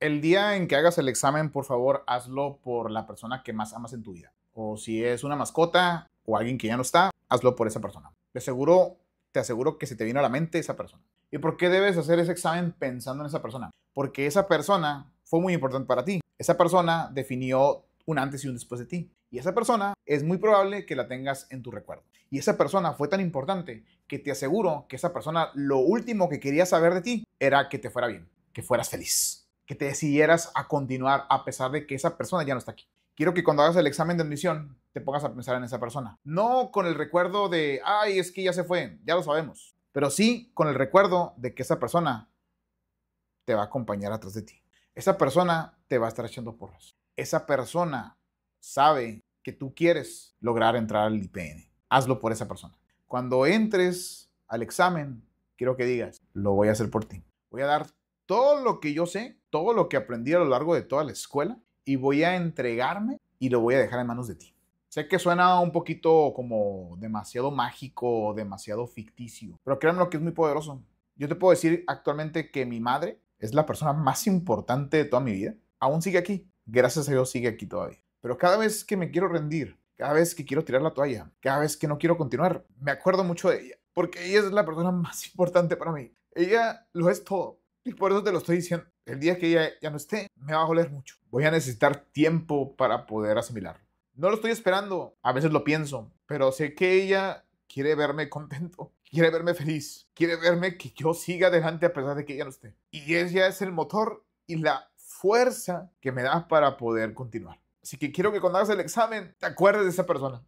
el día en que hagas el examen, por favor, hazlo por la persona que más amas en tu vida. O si es una mascota o alguien que ya no está, hazlo por esa persona. Te aseguro, te aseguro que se te vino a la mente esa persona. ¿Y por qué debes hacer ese examen pensando en esa persona? Porque esa persona fue muy importante para ti. Esa persona definió un antes y un después de ti. Y esa persona es muy probable que la tengas en tu recuerdo. Y esa persona fue tan importante que te aseguro que esa persona lo último que quería saber de ti era que te fuera bien, que fueras feliz que te decidieras a continuar a pesar de que esa persona ya no está aquí. Quiero que cuando hagas el examen de admisión te pongas a pensar en esa persona. No con el recuerdo de, ay, es que ya se fue, ya lo sabemos, pero sí con el recuerdo de que esa persona te va a acompañar atrás de ti. Esa persona te va a estar echando porras. Esa persona sabe que tú quieres lograr entrar al IPN. Hazlo por esa persona. Cuando entres al examen, quiero que digas, lo voy a hacer por ti. Voy a dar todo lo que yo sé, todo lo que aprendí a lo largo de toda la escuela y voy a entregarme y lo voy a dejar en manos de ti. Sé que suena un poquito como demasiado mágico, demasiado ficticio, pero créanme lo que es muy poderoso. Yo te puedo decir actualmente que mi madre es la persona más importante de toda mi vida. Aún sigue aquí. Gracias a Dios sigue aquí todavía. Pero cada vez que me quiero rendir, cada vez que quiero tirar la toalla, cada vez que no quiero continuar, me acuerdo mucho de ella, porque ella es la persona más importante para mí. Ella lo es todo. Y por eso te lo estoy diciendo. El día que ella ya no esté, me va a doler mucho. Voy a necesitar tiempo para poder asimilarlo. No lo estoy esperando, a veces lo pienso, pero sé que ella quiere verme contento, quiere verme feliz, quiere verme que yo siga adelante a pesar de que ella no esté. Y ella es el motor y la fuerza que me da para poder continuar. Así que quiero que cuando hagas el examen te acuerdes de esa persona,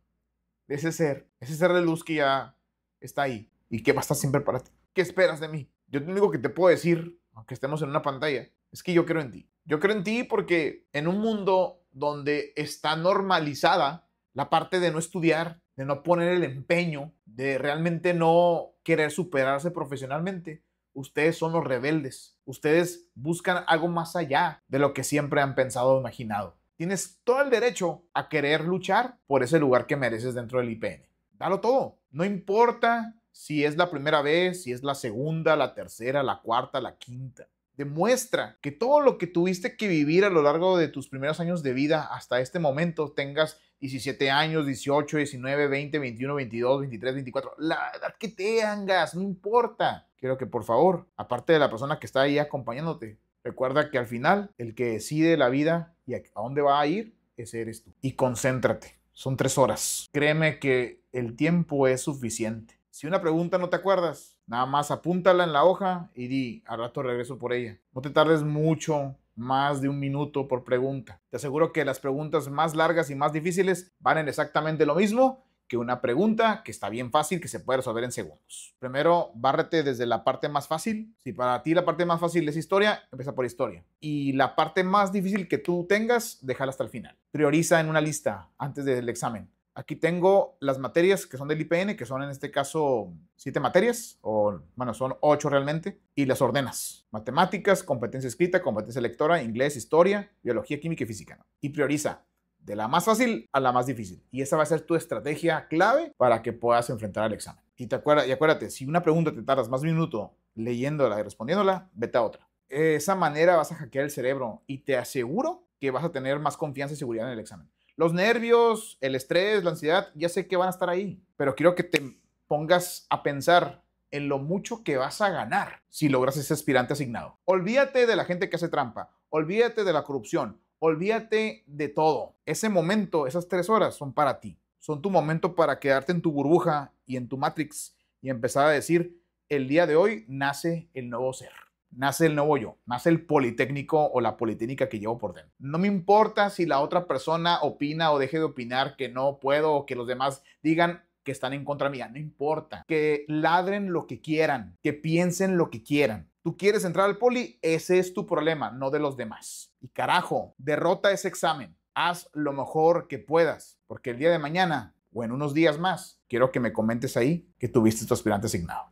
de ese ser, ese ser de luz que ya está ahí y que va a estar siempre para ti. ¿Qué esperas de mí? Yo lo único que te puedo decir aunque estemos en una pantalla, es que yo creo en ti. Yo creo en ti porque en un mundo donde está normalizada la parte de no estudiar, de no poner el empeño, de realmente no querer superarse profesionalmente, ustedes son los rebeldes. Ustedes buscan algo más allá de lo que siempre han pensado o imaginado. Tienes todo el derecho a querer luchar por ese lugar que mereces dentro del IPN. Dalo todo. No importa si es la primera vez, si es la segunda, la tercera, la cuarta, la quinta. Demuestra que todo lo que tuviste que vivir a lo largo de tus primeros años de vida hasta este momento, tengas 17 años, 18, 19, 20, 21, 22, 23, 24, la edad que tengas, no importa. Quiero que por favor, aparte de la persona que está ahí acompañándote, recuerda que al final el que decide la vida y a dónde va a ir, ese eres tú. Y concéntrate, son tres horas. Créeme que el tiempo es suficiente si una pregunta no te acuerdas, nada más apúntala en la hoja y di, al rato regreso por ella. No te tardes mucho más de un minuto por pregunta. Te aseguro que las preguntas más largas y más difíciles van en exactamente lo mismo que una pregunta que está bien fácil, que se puede resolver en segundos. Primero, bárrete desde la parte más fácil. Si para ti la parte más fácil es historia, empieza por historia. Y la parte más difícil que tú tengas, déjala hasta el final. Prioriza en una lista antes del examen. Aquí tengo las materias que son del IPN, que son en este caso siete materias, o bueno, son ocho realmente, y las ordenas. Matemáticas, competencia escrita, competencia lectora, inglés, historia, biología, química y física. Y prioriza de la más fácil a la más difícil. Y esa va a ser tu estrategia clave para que puedas enfrentar al examen. Y, te y acuérdate, si una pregunta te tardas más de un minuto leyéndola y respondiéndola, vete a otra. Esa manera vas a hackear el cerebro y te aseguro que vas a tener más confianza y seguridad en el examen. Los nervios, el estrés, la ansiedad, ya sé que van a estar ahí, pero quiero que te pongas a pensar en lo mucho que vas a ganar si logras ese aspirante asignado. Olvídate de la gente que hace trampa, olvídate de la corrupción, olvídate de todo. Ese momento, esas tres horas son para ti, son tu momento para quedarte en tu burbuja y en tu matrix y empezar a decir, el día de hoy nace el nuevo ser nace el nuevo yo, nace el Politécnico o la Politécnica que llevo por dentro. No me importa si la otra persona opina o deje de opinar que no puedo o que los demás digan que están en contra mía, no importa. Que ladren lo que quieran, que piensen lo que quieran. Tú quieres entrar al poli, ese es tu problema, no de los demás. Y carajo, derrota ese examen. Haz lo mejor que puedas, porque el día de mañana o en unos días más, quiero que me comentes ahí que tuviste tu aspirante asignado.